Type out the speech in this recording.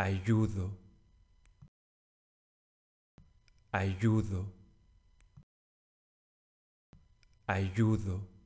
ayudo, ayudo, ayudo.